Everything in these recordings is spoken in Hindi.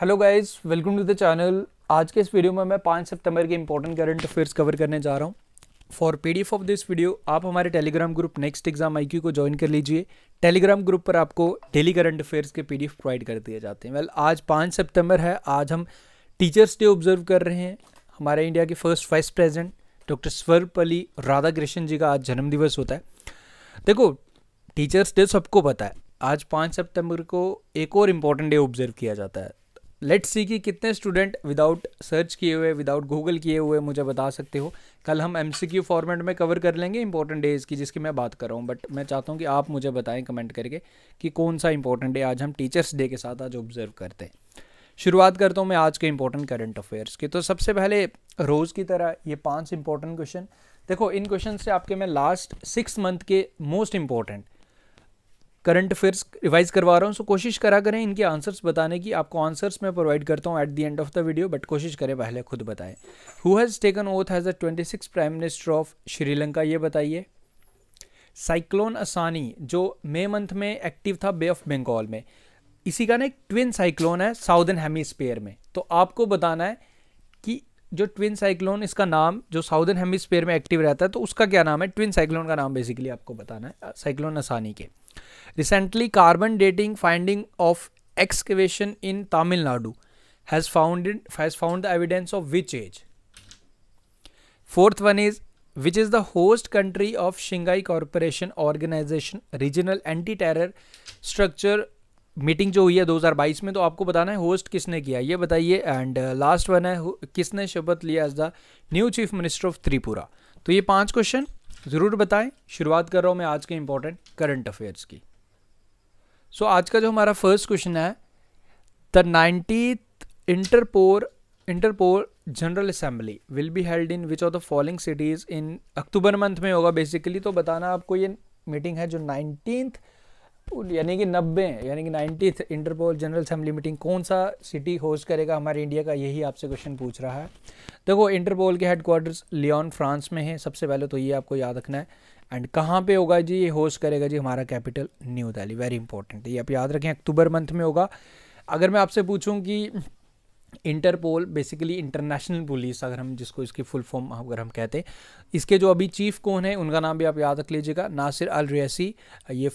Hello guys welcome to the channel आज के इस वीडियो में मैं पाँच सितंबर के इंपॉर्टेंट करंट अफेयर्स कवर करने जा रहा हूँ for PDF of this video आप हमारे Telegram group Next Exam IQ को ज्वाइन कर लीजिए टेलीग्राम ग्रुप पर आपको डेली करंट अफेयर्स के पीडीएफ प्रोवाइड कर दिए जाते हैं वेल well, आज पाँच सेप्टेम्बर है आज हम टीचर्स डे ऑब्जर्व कर रहे हैं हमारे इंडिया के first vice president doctor Radha Radhakrishna ji का आज जन्मदिवस होता है देखो टीचर्स डे सबको पता है आज पाँच सितंबर को एक और इम्पॉर्टेंट डे ऑब्जर्व किया जाता है लेट्स सी कि कितने स्टूडेंट विदाउट सर्च किए हुए विदाउट गूगल किए हुए मुझे बता सकते हो कल हम एम फॉर्मेट में कवर कर लेंगे इंपॉर्टेंट डेज़ की जिसकी मैं बात कर रहा हूँ बट मैं चाहता हूँ कि आप मुझे बताएं कमेंट करके कि कौन सा इंपॉर्टेंट डे आज हम टीचर्स डे के साथ आज ऑब्जर्व करते हैं शुरुआत करता हूँ मैं आज के इंपॉर्टेंट करंट अफेयर्स की तो सबसे पहले रोज़ की तरह ये पाँच इंपॉर्टेंट क्वेश्चन देखो इन क्वेश्चन से आपके मैं लास्ट सिक्स मंथ के most important current affairs revise करवा रहा हूँ सो कोशिश करा करें इनके आंसर्स बताने की आपको आंसर्स मैं प्रोवाइड करता हूँ at the end of the video but कोशिश करें पहले खुद बताएं who has taken oath has the twenty six prime minister of Sri Lanka ये बताइए साइक्लोन असानी जो मे मंथ में एक्टिव था बे ऑफ बंगाल में इसी का ना एक ट्विन साइक्लोन है साउदर्न स्पेयर में तो आपको बताना है कि जो ट्विन साइक्लोन इसका नाम जो साउदर्न स्पेयर में एक्टिव रहता है तो उसका क्या नाम है ट्विन साइक्लोन का नाम बेसिकली आपको बताना है साइक्लोन असानी के Recently, carbon dating finding of excavation in Tamil Nadu has found it, has found the evidence of which age? Fourth one is which is the host country of Shanghai Corporation Organization Regional Anti Terror Structure meeting जो हुई है 2022 में तो आपको बताना है होस्ट किसने किया ये बताइए एंड लास्ट वन है किसने शपथ लिया as the new chief minister of Tripura तो ये पांच क्वेश्चन तो ज़रूर बताएं शुरुआत कर रहा हूँ मैं आज के इंपॉर्टेंट करंट अफेयर्स की सो so, आज का जो हमारा फर्स्ट क्वेश्चन है the ninetieth Interpol Interpol general assembly will be held in which of the following cities in October month में होगा बेसिकली तो बताना आपको ये मीटिंग है जो नाइनटीन्थ यानी कि नब्बे यानी कि ninety Interpol general assembly meeting कौन सा सिटी होस्ट करेगा हमारे इंडिया का यही आपसे क्वेश्चन पूछ रहा है देखो इंटरपोल के हेडक्वार्टर्स लियोन फ्रांस में है सबसे पहले तो ये आपको याद रखना है एंड कहाँ पे होगा जी ये होस्ट करेगा जी हमारा capital New Delhi very important ये आप याद रखें अक्टूबर मंथ में होगा अगर मैं आपसे पूछूँ कि इंटरपोल बेसिकली इंटरनेशनल पुलिस अगर हम जिसको इसकी फुल फॉर्म अगर हम कहते हैं इसके जो अभी चीफ कौन है उनका नाम भी आप याद रख लीजिएगा नासिर अल रियासी ये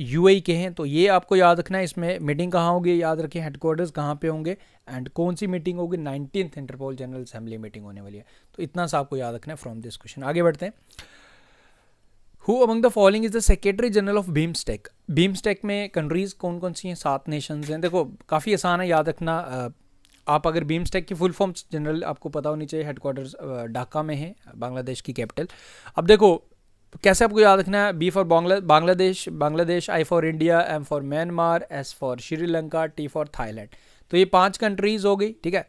यू e के हैं तो ये आपको याद रखना है इसमें मीटिंग कहाँ होगी याद रखें हेडक्वार्टर्स कहाँ पे होंगे एंड कौन सी मीटिंग होगी nineteen Interpol general assembly meeting होने वाली है तो इतना सा आपको याद रखना है फ्रॉम दिस क्वेश्चन आगे बढ़ते हैं who among the following is the secretary general of BIMSTEC BIMSTEC में कंट्रीज़ कौन कौन सी हैं सात नेशंस हैं देखो काफ़ी आसान है याद रखना आप अगर बीम स्टैक की फुल फॉर्म जनरल आपको पता होनी चाहिए हेडक्वार्टर ढाका में है बांग्लादेश की कैपिटल अब देखो कैसे आपको याद रखना है B for Bangladesh Bangladesh I for India M for Myanmar S for Sri Lanka T for Thailand तो ये पांच कंट्रीज हो गई ठीक है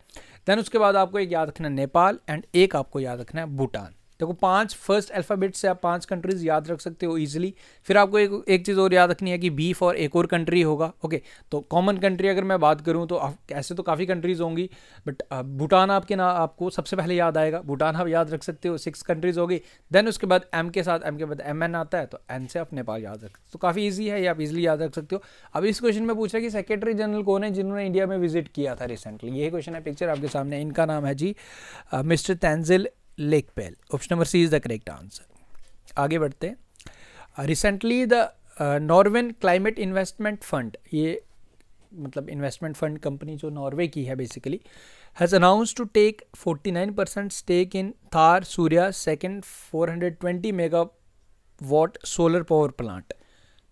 देन उसके बाद आपको एक याद रखना है नेपाल एंड एक आपको याद रखना है भूटान देखो पांच फर्स्ट अल्फ़ाबेट से आप पांच कंट्रीज़ याद रख सकते हो इजीली फिर आपको एक एक चीज़ और याद रखनी है कि बी फॉर एक और कंट्री होगा ओके तो कॉमन कंट्री अगर मैं बात करूँ तो ऐसे तो काफ़ी कंट्रीज़ होंगी बट भूटान आपके ना आपको सबसे पहले याद आएगा भूटान आप याद रख सकते हो सिक्स कंट्रीज़ होगी देन उसके बाद एम के साथ एम के बाद एम एन आता है तो एन से आप नेपाल याद रख हो तो काफ़ी ईजी है ये आप ईजिली याद रख सकते हो अब इस क्वेश्चन में पूछा कि सेक्रेटरी जनरल कौन है जिन्होंने इंडिया में विजिट किया था रिसेंटली ये क्वेश्चन है पिक्चर आपके सामने इनका नाम है जी mister Tenzin Lekphell option number C is the correct answer आगे बढ़ते हैं recently the Norwegian climate investment fund ये मतलब इन्वेस्टमेंट फंड कंपनी जो नॉर्वे की है basically has announce to take 49 percent stake in Thar Surya second 420 megawatt solar power plant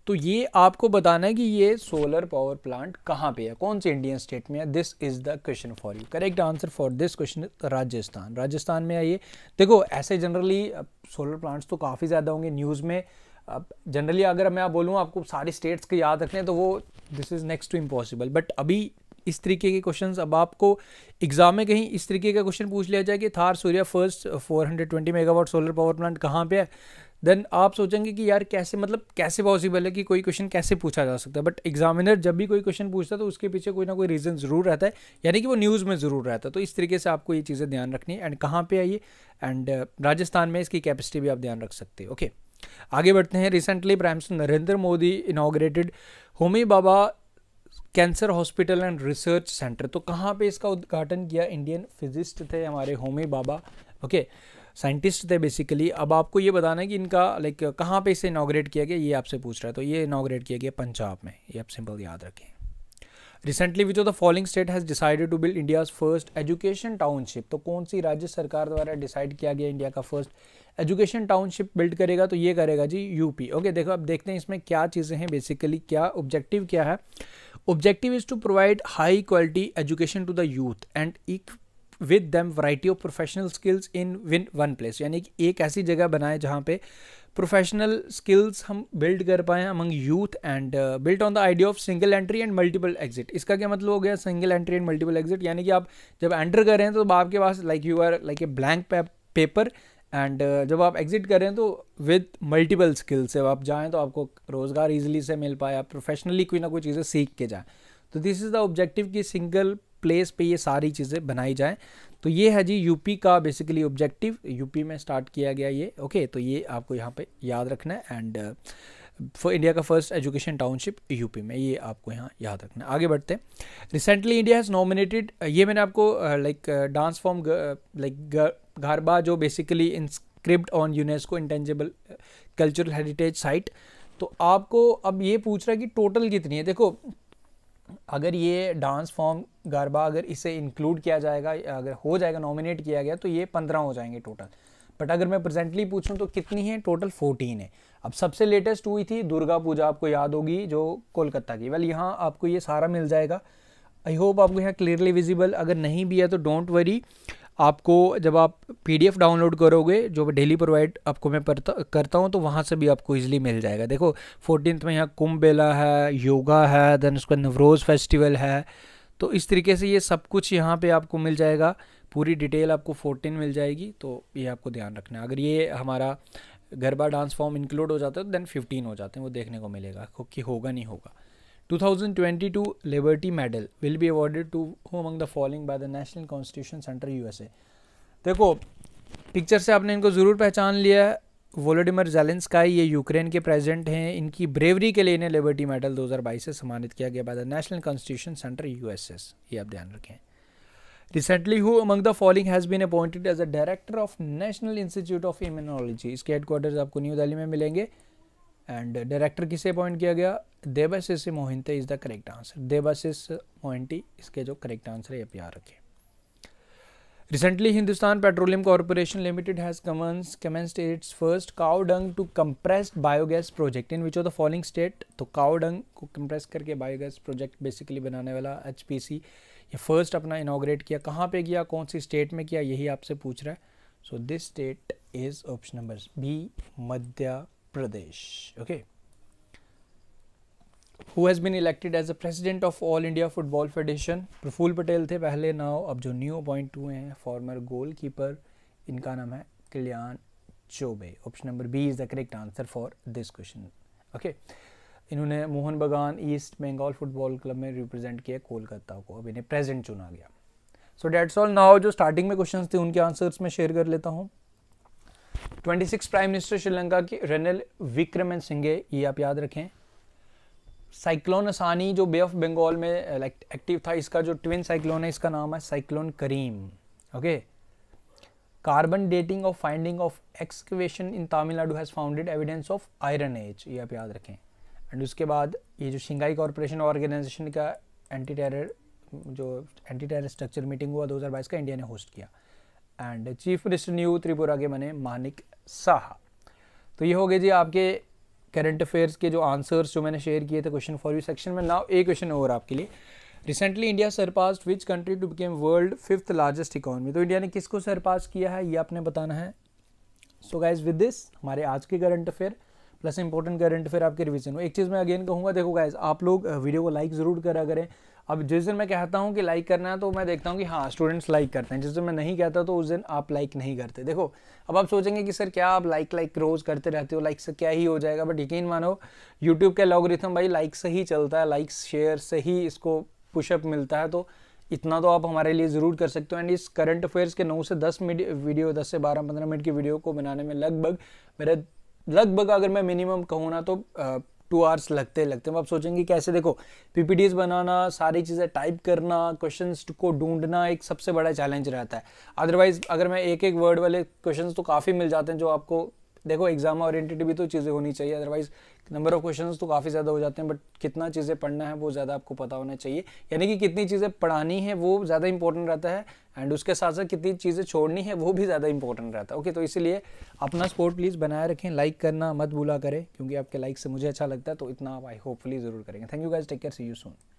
तो ये आपको बताना है कि ये सोलर पावर प्लांट कहाँ पे है कौन से इंडियन स्टेट में है this is the question for you correct answer for this question Rajasthan Rajasthan में आइए देखो ऐसे जनरली सोलर प्लांट्स तो काफ़ी ज़्यादा होंगे न्यूज़ में अब जनरली अगर मैं आप बोलूँ आपको सारे स्टेट्स के याद रखने हैं तो वो this is next to impossible but अभी इस तरीके के क्वेश्चन अब आपको एग्जाम में कहीं इस तरीके का क्वेश्चन पूछ लिया जाए कि Thar Surya first 420 megawatt solar power plant कहाँ पे है देन आप सोचेंगे कि यार कैसे मतलब कैसे पॉसिबल है कि कोई क्वेश्चन कैसे पूछा जा सकता है बट एग्जामिनर जब भी कोई क्वेश्चन पूछता है तो उसके पीछे कोई ना कोई रीज़न ज़रूर रहता है यानी कि वो न्यूज़ में ज़रूर रहता है तो इस तरीके से आपको ये चीज़ें ध्यान रखनी है एंड कहाँ पर आइए एंड uh, राजस्थान में इसकी कैपेसिटी भी आप ध्यान रख सकते हो ओके आगे बढ़ते हैं recently prime minister Narendra Modi inaugurated Homi Bhabha cancer hospital and research centre तो कहाँ पे इसका उद्घाटन किया इंडियन फिजिस्ट थे हमारे Homi Bhabha okay okay. Scientist थे बेसिकली अब आपको ये बताना है कि इनका लाइक कहाँ पे इसे इनाग्रेट किया गया ये आपसे पूछ रहा है तो ये इनाग्रेट किया गया पंजाब में ये आप सिंपल याद रखें recently which of the following state has decided to build India's first education township तो कौन सी राज्य सरकार द्वारा डिसाइड किया गया इंडिया का फर्स्ट एजुकेशन टाउनशिप बिल्ड करेगा तो ये करेगा जी यूपी ओके देखो अब देखते हैं इसमें क्या चीज़ें हैं बेसिकली क्या ऑब्जेक्टिव क्या है objective is to provide high quality education to the youth and with them variety of professional skills in win one place यानी कि एक ऐसी जगह बनाए जहाँ पे प्रोफेशनल स्किल्स हम बिल्ड कर पाएँ among youth and built on the idea of single entry and multiple exit इसका क्या मतलब हो गया single entry and multiple exit यानी कि आप जब एंटर कर रहे हैं तो आपके पास like you are like a blank paper and uh, जब आप एग्जिट करें तो विद मल्टीपल स्किल्स जब आप जाएँ तो आपको रोज़गार ईजिली से मिल पाए आप प्रोफेशनली कोई ना कोई चीज़ें सीख के जाएँ तो दिस इज़ द ऑब्जेक्टिव कि सिंगल प्लेस पे ये सारी चीज़ें बनाई जाएँ तो ये है जी यूपी का बेसिकली ऑब्जेक्टिव यूपी में स्टार्ट किया गया ये ओके तो ये आपको यहाँ पे याद रखना है एंड फॉर इंडिया का फर्स्ट एजुकेशन टाउनशिप यूपी में ये आपको यहाँ याद रखना है आगे बढ़ते हैं रिसेंटली इंडिया हैज़ नॉमिनेटेड ये मैंने आपको like dance form like Garba जो basically inscribed on UNESCO intangible cultural heritage site तो आपको अब ये पूछ रहा है कि टोटल कितनी है देखो अगर ये डांस फॉर्म गरबा अगर इसे इंक्लूड किया जाएगा अगर हो जाएगा नॉमिनेट किया गया तो ये पंद्रह हो जाएंगे टोटल बट अगर मैं प्रेजेंटली पूछूं तो कितनी है टोटल फोर्टीन है अब सबसे लेटेस्ट हुई थी दुर्गा पूजा आपको याद होगी जो कोलकाता की वेल यहाँ आपको ये सारा मिल जाएगा आई होप आपको यहाँ क्लियरली विजिबल अगर नहीं भी है तो डोंट वरी आपको जब आप पीडीएफ डाउनलोड करोगे जो डेली प्रोवाइड आपको मैं करता हूँ तो वहाँ से भी आपको ईजिली मिल जाएगा देखो फोर्टीन में यहाँ कुंभ मेला है योगा है देन उसका नवरोज़ फेस्टिवल है तो इस तरीके से ये सब कुछ यहाँ पे आपको मिल जाएगा पूरी डिटेल आपको फोर्टीन मिल जाएगी तो ये आपको ध्यान रखना है अगर ये हमारा गरबा डांस फॉर्म इंक्लूड हो जाता है तो देन फिफ्टीन हो जाते हैं वो देखने को मिलेगा क्योंकि होगा नहीं होगा 2022 Liberty Medal will be awarded to who among the following by the National Constitution Center USA. देखो पिक्चर से आपने इनको ज़रूर पहचान लिया वोलोडिमर का ये यूक्रेन के प्रेजिडेंट हैं इनकी ब्रेवरी के लिए इन्हें लिबर्टी मेडल 2022 से सम्मानित किया गया by the National Constitution Center USA ये आप ध्यान रखें recently who among the following has been appointed as a director of National Institute of Immunology इसके हेडक्वार्टर्स आपको न्यू दिल्ली में मिलेंगे एंड डायरेक्टर किसे अपॉइंट किया गया Debashish Mohanty is the correct answer Debashish Mohanty इसके जो करेक्ट आंसर है ये प्यार रखें Recently, Hindustan Petroleum Corporation Limited has commenced, commenced its first cow dung to compressed biogas project. In which of the following state? तो cow dung को compress करके biogas project basically बनाने वाला एच ये first अपना इनाग्रेट किया कहाँ पे किया कौन सी स्टेट में किया यही आपसे पूछ रहा है so this state is option number B Madhya Pradesh. Okay. Who has been elected as the president of All India Football Federation? Praful patel the pehle now ab jo new appoint हुए हैं former goalkeeper inka naam hai kalyan Choubey option number b is the correct answer for this question okay इन्होंने Mohun Bagan East Bengal football club में रिप्रेजेंट किया कोलकाता को अब इन्हें प्रेजेंट चुना गया सो डेट्स ऑल नाउ जो स्टार्टिंग में क्वेश्चंस थे उनके आंसर्स में शेयर कर लेता हूँ 26 प्राइम मिनिस्टर श्रीलंका की रेनल विक्रमन सिंघे ये आप याद रखें साइक्लोन असानी जो बे ऑफ बंगाल में एक्टिव uh, था इसका जो ट्विन साइक्लोन है इसका नाम है cyclone Karim okay carbon dating of finding of excavation in Tamil Nadu has founded evidence of iron age ये आप याद रखें एंड उसके बाद ये जो शिंगाई कॉरपोरेशन ऑर्गेनाइजेशन का एंटी टेरर जो एंटी टेरर स्ट्रक्चर मीटिंग हुआ 2022 का इंडिया ने होस्ट किया and chief minister new Tripura के बने मानिक साहा तो ये हो गए जी आपके करंट अफेयर्स के जो आंसर्स जो मैंने शेयर किए थे क्वेश्चन फॉर यू सेक्शन में नाउ ए क्वेश्चन और आपके लिए recently India surpass which country to became world fifth largest economy तो इंडिया ने किसको सरपास किया है ये आपने बताना है सो गाइज विद दिस हमारे आज के current affair plus important current affair आपके रिविजन हो एक चीज़ मैं अगेन कहूँगा देखो गाइज आप लोग वीडियो को लाइक ज़रूर करा करें अब जिस दिन मैं कहता हूँ कि लाइक करना है तो मैं देखता हूँ कि हाँ स्टूडेंट्स लाइक करते हैं जिस दिन मैं नहीं कहता तो उस दिन आप लाइक नहीं करते देखो अब आप सोचेंगे कि सर क्या आप लाइक लाइक रोज़ करते रहते हो लाइक से क्या ही हो जाएगा बट यकीन मानो यूट्यूब के लॉगरिथम भाई लाइक से ही चलता है लाइक शेयर से ही इसको पुशअप मिलता है तो इतना तो आप हमारे लिए ज़रूर कर सकते हो एंड इस करंट अफेयर्स के नौ से दस मिनट वीडियो दस से बारह पंद्रह मिनट की वीडियो को बनाने में लगभग मेरे लगभग अगर मैं मिनिमम कहूँ ना तो टू आवर्स लगते लगते हैं आप सोचेंगे कैसे देखो पीपीटीज बनाना सारी चीज़ें टाइप करना क्वेश्चन को ढूंढना एक सबसे बड़ा चैलेंज रहता है अदरवाइज अगर मैं एक एक वर्ड वाले क्वेश्चन तो काफ़ी मिल जाते हैं जो आपको देखो एग्जाम ओरिएंटेड भी तो चीज़ें होनी चाहिए अदरवाइज नंबर ऑफ क्वेश्चन तो काफ़ी ज़्यादा हो जाते हैं बट कितना चीज़ें पढ़ना है वो ज़्यादा आपको पता होना चाहिए यानी कि कितनी चीज़ें पढ़ानी है वो ज़्यादा इंपॉर्टेंट रहता है एंड उसके साथ साथ कितनी चीज़ें छोड़नी है वो भी ज़्यादा इंपॉर्टेंट रहता है ओके तो इसीलिए अपना स्पोर्ट प्लीज़ बनाए रखें लाइक करना मत भूला करें क्योंकि आपके लाइक से मुझे अच्छा लगता है तो इतना आप आई होपफुली ज़रूर करेंगे thank you guys take care see you soon